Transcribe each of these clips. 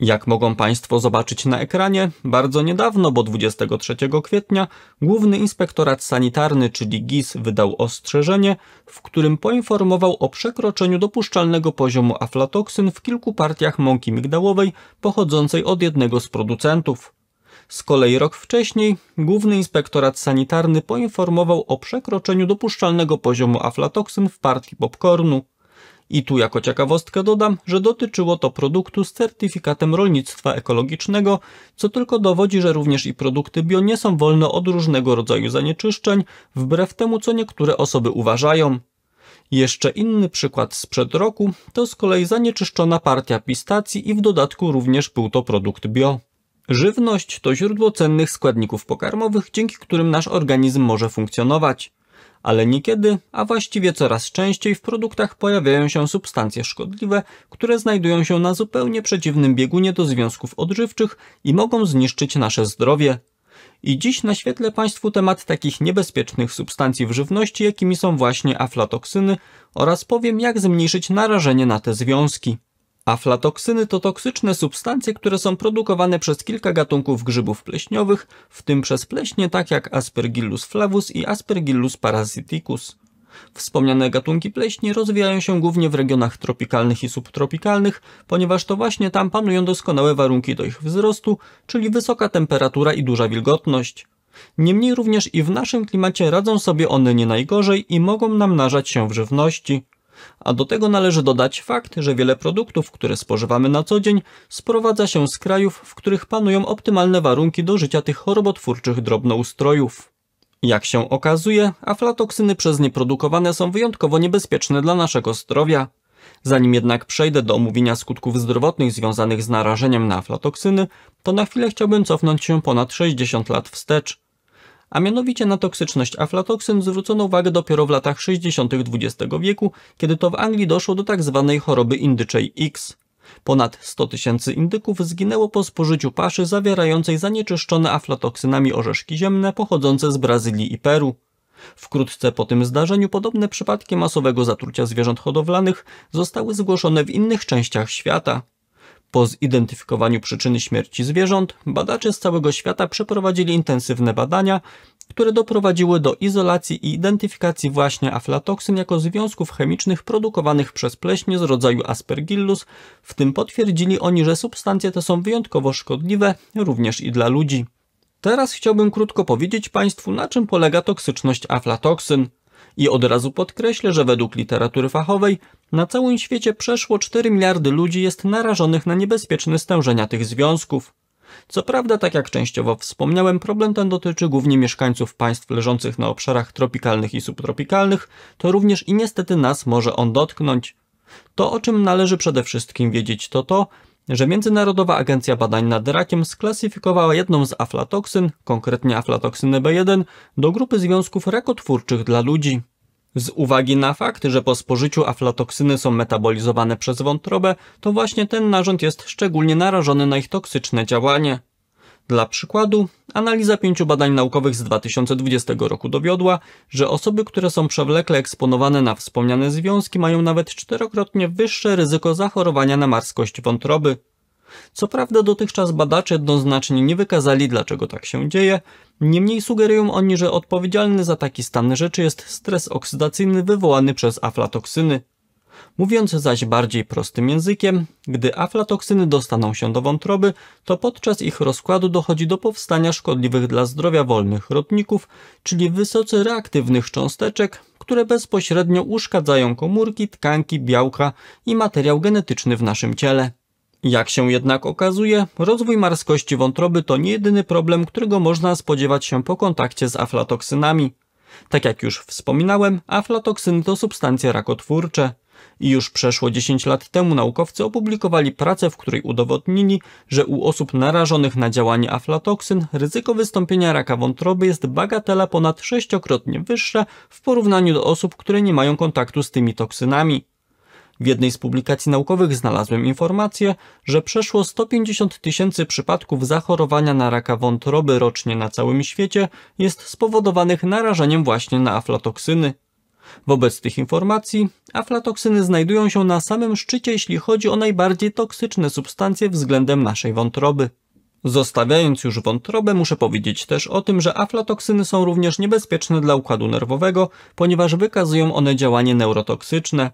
Jak mogą Państwo zobaczyć na ekranie, bardzo niedawno, bo 23 kwietnia, Główny Inspektorat Sanitarny, czyli GIS, wydał ostrzeżenie, w którym poinformował o przekroczeniu dopuszczalnego poziomu aflatoksyn w kilku partiach mąki migdałowej pochodzącej od jednego z producentów. Z kolei rok wcześniej Główny Inspektorat Sanitarny poinformował o przekroczeniu dopuszczalnego poziomu aflatoksyn w partii popcornu. I tu jako ciekawostkę dodam, że dotyczyło to produktu z certyfikatem rolnictwa ekologicznego, co tylko dowodzi, że również i produkty bio nie są wolne od różnego rodzaju zanieczyszczeń, wbrew temu co niektóre osoby uważają. Jeszcze inny przykład sprzed roku to z kolei zanieczyszczona partia pistacji i w dodatku również był to produkt bio. Żywność to źródło cennych składników pokarmowych, dzięki którym nasz organizm może funkcjonować ale niekiedy, a właściwie coraz częściej w produktach pojawiają się substancje szkodliwe, które znajdują się na zupełnie przeciwnym biegunie do związków odżywczych i mogą zniszczyć nasze zdrowie. I dziś naświetlę Państwu temat takich niebezpiecznych substancji w żywności, jakimi są właśnie aflatoksyny oraz powiem jak zmniejszyć narażenie na te związki. Aflatoksyny to toksyczne substancje, które są produkowane przez kilka gatunków grzybów pleśniowych, w tym przez pleśnie tak jak Aspergillus flavus i Aspergillus parasiticus. Wspomniane gatunki pleśni rozwijają się głównie w regionach tropikalnych i subtropikalnych, ponieważ to właśnie tam panują doskonałe warunki do ich wzrostu, czyli wysoka temperatura i duża wilgotność. Niemniej również i w naszym klimacie radzą sobie one nie najgorzej i mogą namnażać się w żywności. A do tego należy dodać fakt, że wiele produktów, które spożywamy na co dzień, sprowadza się z krajów, w których panują optymalne warunki do życia tych chorobotwórczych drobnoustrojów. Jak się okazuje, aflatoksyny przez nie produkowane są wyjątkowo niebezpieczne dla naszego zdrowia. Zanim jednak przejdę do omówienia skutków zdrowotnych związanych z narażeniem na aflatoksyny, to na chwilę chciałbym cofnąć się ponad 60 lat wstecz a mianowicie na toksyczność aflatoksyn zwrócono uwagę dopiero w latach 60. XX wieku, kiedy to w Anglii doszło do tzw. Tak choroby indyczej X. Ponad 100 tysięcy indyków zginęło po spożyciu paszy zawierającej zanieczyszczone aflatoksynami orzeszki ziemne pochodzące z Brazylii i Peru. Wkrótce po tym zdarzeniu podobne przypadki masowego zatrucia zwierząt hodowlanych zostały zgłoszone w innych częściach świata. Po zidentyfikowaniu przyczyny śmierci zwierząt, badacze z całego świata przeprowadzili intensywne badania, które doprowadziły do izolacji i identyfikacji właśnie aflatoksyn jako związków chemicznych produkowanych przez pleśnie z rodzaju aspergillus, w tym potwierdzili oni, że substancje te są wyjątkowo szkodliwe również i dla ludzi. Teraz chciałbym krótko powiedzieć Państwu, na czym polega toksyczność aflatoksyn. I od razu podkreślę, że według literatury fachowej na całym świecie przeszło 4 miliardy ludzi jest narażonych na niebezpieczne stężenia tych związków. Co prawda, tak jak częściowo wspomniałem, problem ten dotyczy głównie mieszkańców państw leżących na obszarach tropikalnych i subtropikalnych, to również i niestety nas może on dotknąć. To, o czym należy przede wszystkim wiedzieć, to to, że Międzynarodowa Agencja Badań nad Rakiem sklasyfikowała jedną z aflatoksyn, konkretnie aflatoksynę B1, do grupy związków rakotwórczych dla ludzi. Z uwagi na fakt, że po spożyciu aflatoksyny są metabolizowane przez wątrobę, to właśnie ten narząd jest szczególnie narażony na ich toksyczne działanie. Dla przykładu, analiza pięciu badań naukowych z 2020 roku dowiodła, że osoby, które są przewlekle eksponowane na wspomniane związki mają nawet czterokrotnie wyższe ryzyko zachorowania na marskość wątroby. Co prawda dotychczas badacze jednoznacznie nie wykazali dlaczego tak się dzieje, niemniej sugerują oni, że odpowiedzialny za taki stan rzeczy jest stres oksydacyjny wywołany przez aflatoksyny. Mówiąc zaś bardziej prostym językiem, gdy aflatoksyny dostaną się do wątroby, to podczas ich rozkładu dochodzi do powstania szkodliwych dla zdrowia wolnych rodników, czyli wysoce reaktywnych cząsteczek, które bezpośrednio uszkadzają komórki, tkanki, białka i materiał genetyczny w naszym ciele. Jak się jednak okazuje, rozwój marskości wątroby to nie jedyny problem, którego można spodziewać się po kontakcie z aflatoksynami. Tak jak już wspominałem, aflatoksyny to substancje rakotwórcze. I już przeszło 10 lat temu naukowcy opublikowali pracę, w której udowodnili, że u osób narażonych na działanie aflatoksyn ryzyko wystąpienia raka wątroby jest bagatela ponad sześciokrotnie wyższe w porównaniu do osób, które nie mają kontaktu z tymi toksynami. W jednej z publikacji naukowych znalazłem informację, że przeszło 150 tysięcy przypadków zachorowania na raka wątroby rocznie na całym świecie jest spowodowanych narażeniem właśnie na aflatoksyny. Wobec tych informacji aflatoksyny znajdują się na samym szczycie, jeśli chodzi o najbardziej toksyczne substancje względem naszej wątroby. Zostawiając już wątrobę, muszę powiedzieć też o tym, że aflatoksyny są również niebezpieczne dla układu nerwowego, ponieważ wykazują one działanie neurotoksyczne.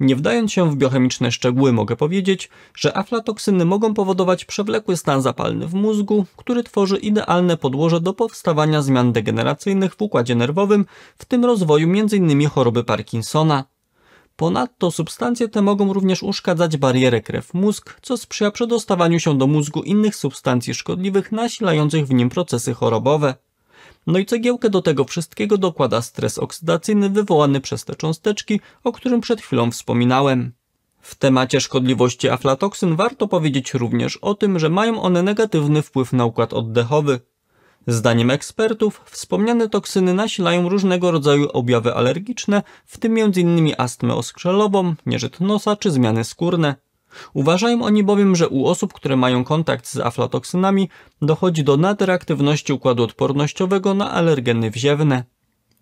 Nie wdając się w biochemiczne szczegóły mogę powiedzieć, że aflatoksyny mogą powodować przewlekły stan zapalny w mózgu, który tworzy idealne podłoże do powstawania zmian degeneracyjnych w układzie nerwowym, w tym rozwoju m.in. choroby Parkinsona. Ponadto substancje te mogą również uszkadzać barierę krew-mózg, co sprzyja przedostawaniu się do mózgu innych substancji szkodliwych nasilających w nim procesy chorobowe. No i cegiełkę do tego wszystkiego dokłada stres oksydacyjny wywołany przez te cząsteczki, o którym przed chwilą wspominałem. W temacie szkodliwości aflatoksyn warto powiedzieć również o tym, że mają one negatywny wpływ na układ oddechowy. Zdaniem ekspertów wspomniane toksyny nasilają różnego rodzaju objawy alergiczne, w tym m.in. astmę oskrzelową, nieżyt nosa czy zmiany skórne. Uważają oni bowiem, że u osób, które mają kontakt z aflatoksynami, dochodzi do nadreaktywności układu odpornościowego na alergeny wziewne.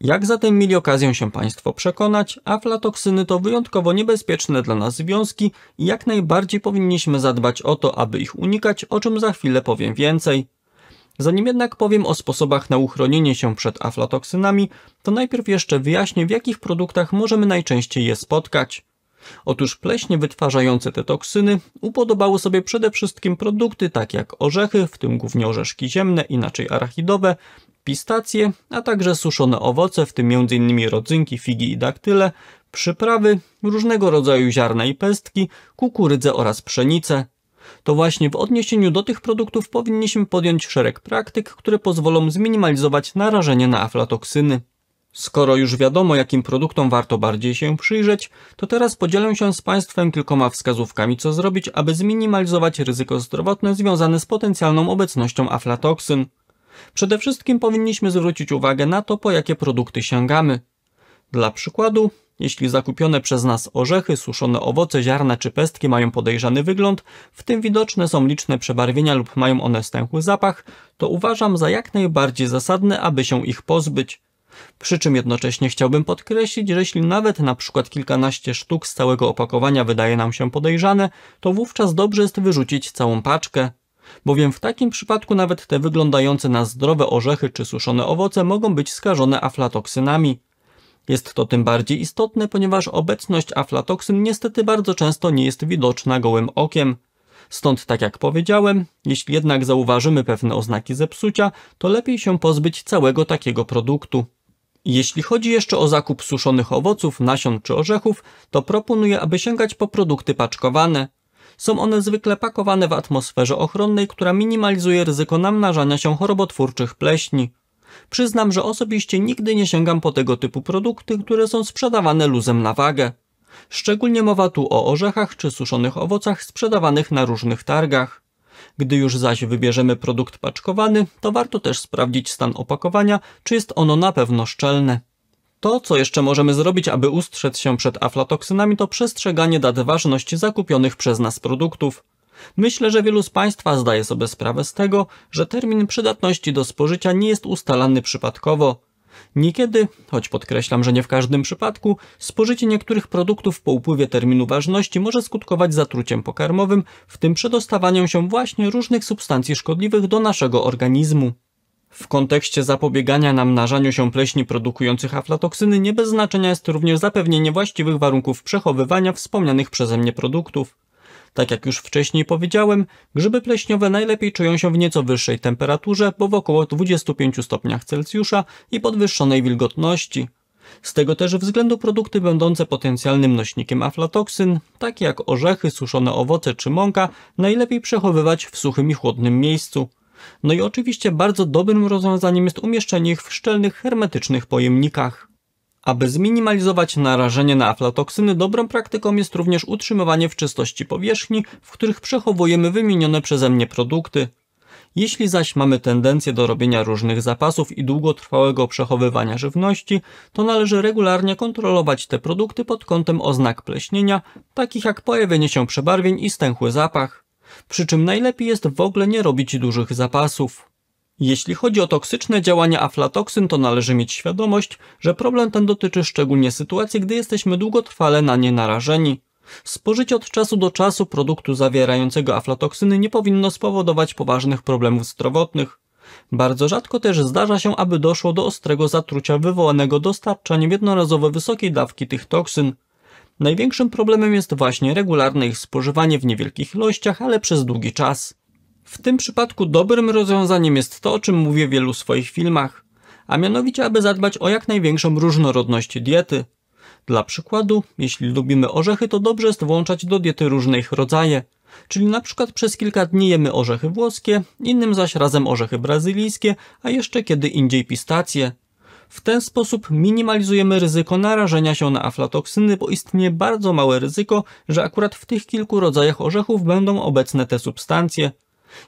Jak zatem mieli okazję się Państwo przekonać, aflatoksyny to wyjątkowo niebezpieczne dla nas związki i jak najbardziej powinniśmy zadbać o to, aby ich unikać, o czym za chwilę powiem więcej. Zanim jednak powiem o sposobach na uchronienie się przed aflatoksynami, to najpierw jeszcze wyjaśnię, w jakich produktach możemy najczęściej je spotkać. Otóż pleśnie wytwarzające te toksyny upodobały sobie przede wszystkim produkty takie jak orzechy, w tym głównie orzeszki ziemne, inaczej arachidowe, pistacje, a także suszone owoce, w tym m.in. rodzynki, figi i daktyle, przyprawy, różnego rodzaju ziarna i pestki, kukurydzę oraz pszenicę. To właśnie w odniesieniu do tych produktów powinniśmy podjąć szereg praktyk, które pozwolą zminimalizować narażenie na aflatoksyny. Skoro już wiadomo, jakim produktom warto bardziej się przyjrzeć, to teraz podzielę się z Państwem kilkoma wskazówkami, co zrobić, aby zminimalizować ryzyko zdrowotne związane z potencjalną obecnością aflatoksyn. Przede wszystkim powinniśmy zwrócić uwagę na to, po jakie produkty sięgamy. Dla przykładu, jeśli zakupione przez nas orzechy, suszone owoce, ziarna czy pestki mają podejrzany wygląd, w tym widoczne są liczne przebarwienia lub mają one stęchły zapach, to uważam za jak najbardziej zasadne, aby się ich pozbyć. Przy czym jednocześnie chciałbym podkreślić, że jeśli nawet na przykład kilkanaście sztuk z całego opakowania wydaje nam się podejrzane, to wówczas dobrze jest wyrzucić całą paczkę, bowiem w takim przypadku nawet te wyglądające na zdrowe orzechy czy suszone owoce mogą być skażone aflatoksynami. Jest to tym bardziej istotne, ponieważ obecność aflatoksyn niestety bardzo często nie jest widoczna gołym okiem. Stąd, tak jak powiedziałem, jeśli jednak zauważymy pewne oznaki zepsucia, to lepiej się pozbyć całego takiego produktu. Jeśli chodzi jeszcze o zakup suszonych owoców, nasion czy orzechów, to proponuję, aby sięgać po produkty paczkowane. Są one zwykle pakowane w atmosferze ochronnej, która minimalizuje ryzyko namnażania się chorobotwórczych pleśni. Przyznam, że osobiście nigdy nie sięgam po tego typu produkty, które są sprzedawane luzem na wagę. Szczególnie mowa tu o orzechach czy suszonych owocach sprzedawanych na różnych targach. Gdy już zaś wybierzemy produkt paczkowany, to warto też sprawdzić stan opakowania, czy jest ono na pewno szczelne. To, co jeszcze możemy zrobić, aby ustrzec się przed aflatoksynami, to przestrzeganie dat ważności zakupionych przez nas produktów. Myślę, że wielu z Państwa zdaje sobie sprawę z tego, że termin przydatności do spożycia nie jest ustalany przypadkowo. Niekiedy, choć podkreślam, że nie w każdym przypadku, spożycie niektórych produktów po upływie terminu ważności może skutkować zatruciem pokarmowym, w tym przedostawaniem się właśnie różnych substancji szkodliwych do naszego organizmu. W kontekście zapobiegania namnażaniu się pleśni produkujących aflatoksyny nie bez znaczenia jest również zapewnienie właściwych warunków przechowywania wspomnianych przeze mnie produktów. Tak jak już wcześniej powiedziałem, grzyby pleśniowe najlepiej czują się w nieco wyższej temperaturze, bo w około 25 stopniach Celsjusza i podwyższonej wilgotności. Z tego też względu produkty będące potencjalnym nośnikiem aflatoksyn, takie jak orzechy, suszone owoce czy mąka, najlepiej przechowywać w suchym i chłodnym miejscu. No i oczywiście bardzo dobrym rozwiązaniem jest umieszczenie ich w szczelnych, hermetycznych pojemnikach. Aby zminimalizować narażenie na aflatoksyny, dobrą praktyką jest również utrzymywanie w czystości powierzchni, w których przechowujemy wymienione przeze mnie produkty. Jeśli zaś mamy tendencję do robienia różnych zapasów i długotrwałego przechowywania żywności, to należy regularnie kontrolować te produkty pod kątem oznak pleśnienia, takich jak pojawienie się przebarwień i stęchły zapach. Przy czym najlepiej jest w ogóle nie robić dużych zapasów. Jeśli chodzi o toksyczne działania aflatoksyn, to należy mieć świadomość, że problem ten dotyczy szczególnie sytuacji, gdy jesteśmy długotrwale na nie narażeni. Spożycie od czasu do czasu produktu zawierającego aflatoksyny nie powinno spowodować poważnych problemów zdrowotnych. Bardzo rzadko też zdarza się, aby doszło do ostrego zatrucia wywołanego dostarczaniem jednorazowo wysokiej dawki tych toksyn. Największym problemem jest właśnie regularne ich spożywanie w niewielkich ilościach, ale przez długi czas. W tym przypadku dobrym rozwiązaniem jest to, o czym mówię w wielu swoich filmach, a mianowicie aby zadbać o jak największą różnorodność diety. Dla przykładu, jeśli lubimy orzechy, to dobrze jest włączać do diety różne ich rodzaje, czyli na przykład przez kilka dni jemy orzechy włoskie, innym zaś razem orzechy brazylijskie, a jeszcze kiedy indziej pistacje. W ten sposób minimalizujemy ryzyko narażenia się na aflatoksyny, bo istnieje bardzo małe ryzyko, że akurat w tych kilku rodzajach orzechów będą obecne te substancje.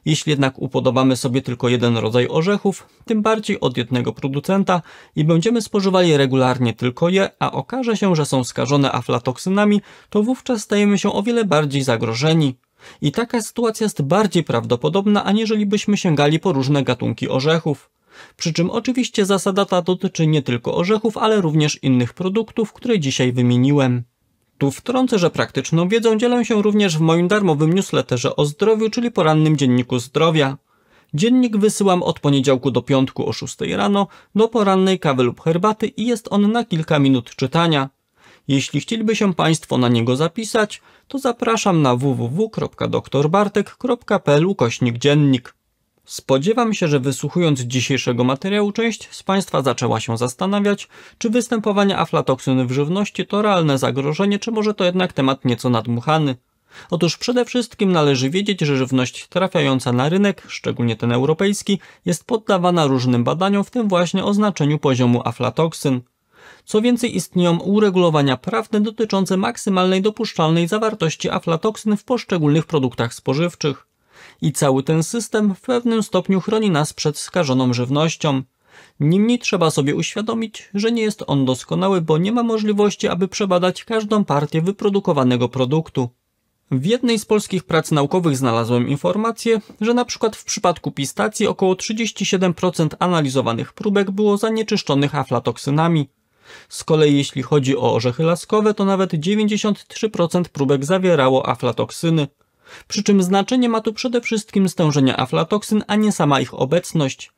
Jeśli jednak upodobamy sobie tylko jeden rodzaj orzechów, tym bardziej od jednego producenta i będziemy spożywali regularnie tylko je, a okaże się, że są skażone aflatoksynami, to wówczas stajemy się o wiele bardziej zagrożeni. I taka sytuacja jest bardziej prawdopodobna, aniżeli byśmy sięgali po różne gatunki orzechów. Przy czym oczywiście zasada ta dotyczy nie tylko orzechów, ale również innych produktów, które dzisiaj wymieniłem. Tu wtrącę, że praktyczną wiedzą dzielę się również w moim darmowym newsletterze o zdrowiu, czyli porannym dzienniku zdrowia. Dziennik wysyłam od poniedziałku do piątku o 6 rano do porannej kawy lub herbaty i jest on na kilka minut czytania. Jeśli chcieliby się Państwo na niego zapisać, to zapraszam na www.doktorbartek.pl ukośnik dziennik. Spodziewam się, że wysłuchując dzisiejszego materiału część z Państwa zaczęła się zastanawiać, czy występowanie aflatoksyny w żywności to realne zagrożenie, czy może to jednak temat nieco nadmuchany. Otóż przede wszystkim należy wiedzieć, że żywność trafiająca na rynek, szczególnie ten europejski, jest poddawana różnym badaniom, w tym właśnie oznaczeniu poziomu aflatoksyn. Co więcej, istnieją uregulowania prawne dotyczące maksymalnej dopuszczalnej zawartości aflatoksyn w poszczególnych produktach spożywczych. I cały ten system w pewnym stopniu chroni nas przed skażoną żywnością. Niemniej trzeba sobie uświadomić, że nie jest on doskonały, bo nie ma możliwości, aby przebadać każdą partię wyprodukowanego produktu. W jednej z polskich prac naukowych znalazłem informację, że na przykład w przypadku pistacji około 37% analizowanych próbek było zanieczyszczonych aflatoksynami. Z kolei jeśli chodzi o orzechy laskowe, to nawet 93% próbek zawierało aflatoksyny. Przy czym znaczenie ma tu przede wszystkim stężenie aflatoksyn, a nie sama ich obecność.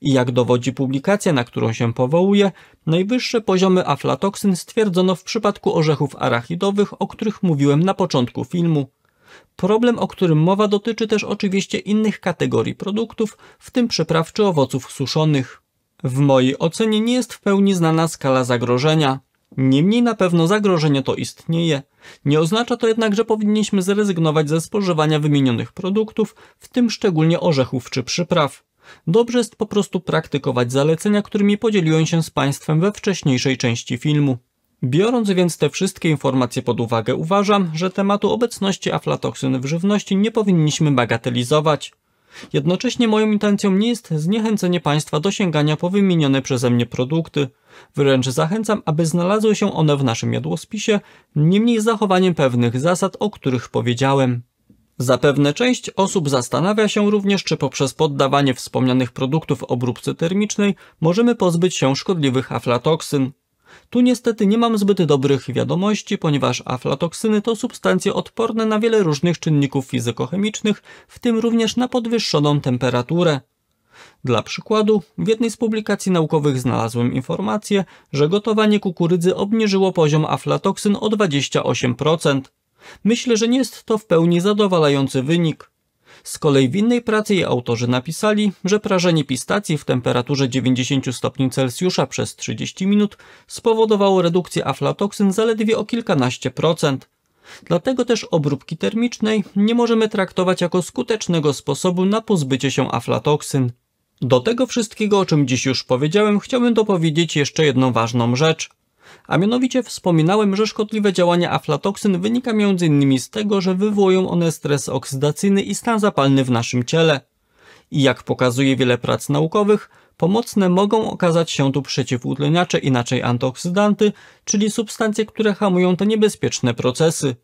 I jak dowodzi publikacja, na którą się powołuje, najwyższe poziomy aflatoksyn stwierdzono w przypadku orzechów arachidowych, o których mówiłem na początku filmu. Problem, o którym mowa dotyczy też oczywiście innych kategorii produktów, w tym przypraw czy owoców suszonych. W mojej ocenie nie jest w pełni znana skala zagrożenia. Niemniej na pewno zagrożenie to istnieje. Nie oznacza to jednak, że powinniśmy zrezygnować ze spożywania wymienionych produktów, w tym szczególnie orzechów czy przypraw. Dobrze jest po prostu praktykować zalecenia, którymi podzieliłem się z Państwem we wcześniejszej części filmu. Biorąc więc te wszystkie informacje pod uwagę, uważam, że tematu obecności aflatoksyn w żywności nie powinniśmy bagatelizować. Jednocześnie moją intencją nie jest zniechęcenie Państwa do sięgania po wymienione przeze mnie produkty. Wręcz zachęcam, aby znalazły się one w naszym jadłospisie, niemniej z zachowaniem pewnych zasad, o których powiedziałem. Zapewne część osób zastanawia się również, czy poprzez poddawanie wspomnianych produktów obróbce termicznej możemy pozbyć się szkodliwych aflatoksyn. Tu niestety nie mam zbyt dobrych wiadomości, ponieważ aflatoksyny to substancje odporne na wiele różnych czynników fizykochemicznych, w tym również na podwyższoną temperaturę. Dla przykładu, w jednej z publikacji naukowych znalazłem informację, że gotowanie kukurydzy obniżyło poziom aflatoksyn o 28%. Myślę, że nie jest to w pełni zadowalający wynik. Z kolei w innej pracy jej autorzy napisali, że prażenie pistacji w temperaturze 90 stopni Celsjusza przez 30 minut spowodowało redukcję aflatoksyn zaledwie o kilkanaście procent. Dlatego też obróbki termicznej nie możemy traktować jako skutecznego sposobu na pozbycie się aflatoksyn. Do tego wszystkiego, o czym dziś już powiedziałem, chciałbym dopowiedzieć jeszcze jedną ważną rzecz – a mianowicie wspominałem, że szkodliwe działanie aflatoksyn wynika m.in. z tego, że wywołują one stres oksydacyjny i stan zapalny w naszym ciele. I jak pokazuje wiele prac naukowych, pomocne mogą okazać się tu przeciwutleniacze, inaczej antyoksydanty, czyli substancje, które hamują te niebezpieczne procesy.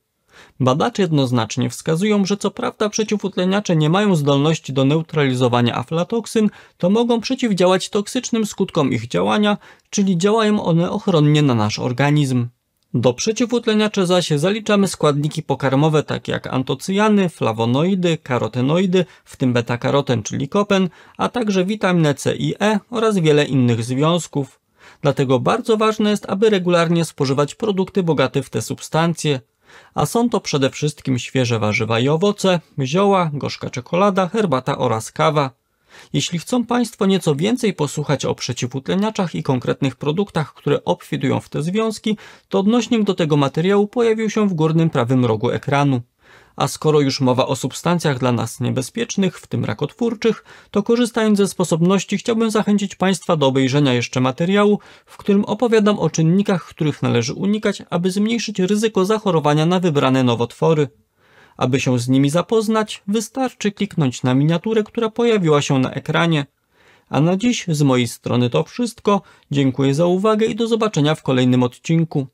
Badacze jednoznacznie wskazują, że co prawda przeciwutleniacze nie mają zdolności do neutralizowania aflatoksyn, to mogą przeciwdziałać toksycznym skutkom ich działania, czyli działają one ochronnie na nasz organizm. Do przeciwutleniaczy zaś zaliczamy składniki pokarmowe takie jak antocyjany, flawonoidy, karotenoidy, w tym beta-karoten czyli kopen, a także witaminę C i E oraz wiele innych związków. Dlatego bardzo ważne jest, aby regularnie spożywać produkty bogate w te substancje a są to przede wszystkim świeże warzywa i owoce, zioła, gorzka czekolada, herbata oraz kawa. Jeśli chcą Państwo nieco więcej posłuchać o przeciwutleniaczach i konkretnych produktach, które obfitują w te związki, to odnośnik do tego materiału pojawił się w górnym prawym rogu ekranu. A skoro już mowa o substancjach dla nas niebezpiecznych, w tym rakotwórczych, to korzystając ze sposobności chciałbym zachęcić Państwa do obejrzenia jeszcze materiału, w którym opowiadam o czynnikach, których należy unikać, aby zmniejszyć ryzyko zachorowania na wybrane nowotwory. Aby się z nimi zapoznać, wystarczy kliknąć na miniaturę, która pojawiła się na ekranie. A na dziś z mojej strony to wszystko. Dziękuję za uwagę i do zobaczenia w kolejnym odcinku.